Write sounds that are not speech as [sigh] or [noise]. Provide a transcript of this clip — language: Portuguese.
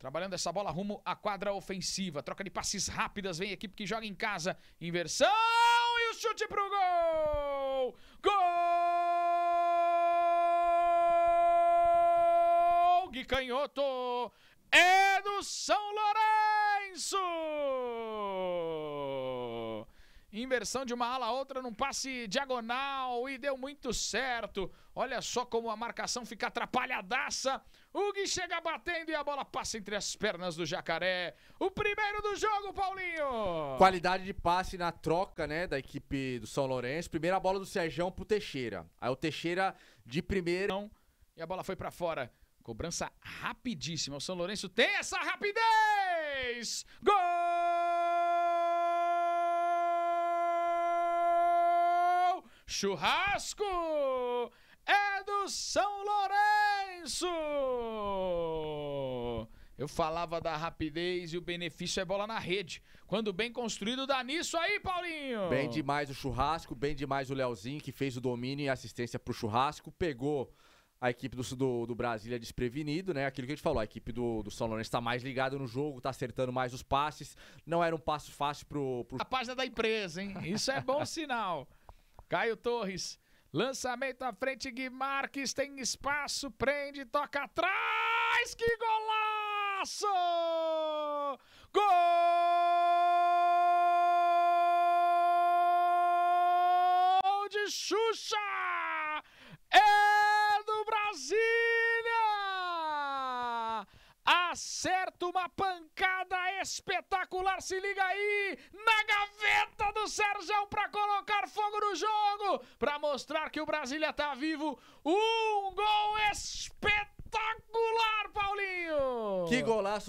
Trabalhando essa bola rumo à quadra ofensiva. Troca de passes rápidas. Vem a equipe que joga em casa. Inversão e o chute pro gol! Gol! Gui Canhoto é do São Lourenço! inversão de uma ala a outra num passe diagonal e deu muito certo. Olha só como a marcação fica atrapalhadaça. O Gui chega batendo e a bola passa entre as pernas do Jacaré. O primeiro do jogo, Paulinho! Qualidade de passe na troca, né, da equipe do São Lourenço. Primeira bola do Serjão pro Teixeira. Aí o Teixeira de primeira... E a bola foi para fora. Cobrança rapidíssima. O São Lourenço tem essa rapidez! Gol! Churrasco é do São Lourenço! Eu falava da rapidez e o benefício é bola na rede. Quando bem construído, dá nisso aí, Paulinho! Bem demais o churrasco, bem demais o Leozinho, que fez o domínio e assistência pro churrasco, pegou a equipe do, do, do Brasília desprevenido, né? Aquilo que a gente falou, a equipe do, do São Lourenço está mais ligada no jogo, está acertando mais os passes. Não era um passo fácil pro. pro... A página da empresa, hein? Isso é bom [laughs] sinal. Caio Torres. Lançamento à frente, Guimarães tem espaço, prende, toca atrás. Que golaço! Gol de Xuxa! É do Brasília! Acerta uma pancada espetacular, se liga aí! Na gaveta do Sérgio para o jogo para mostrar que o Brasília tá vivo. Um gol espetacular, Paulinho! Que golaço!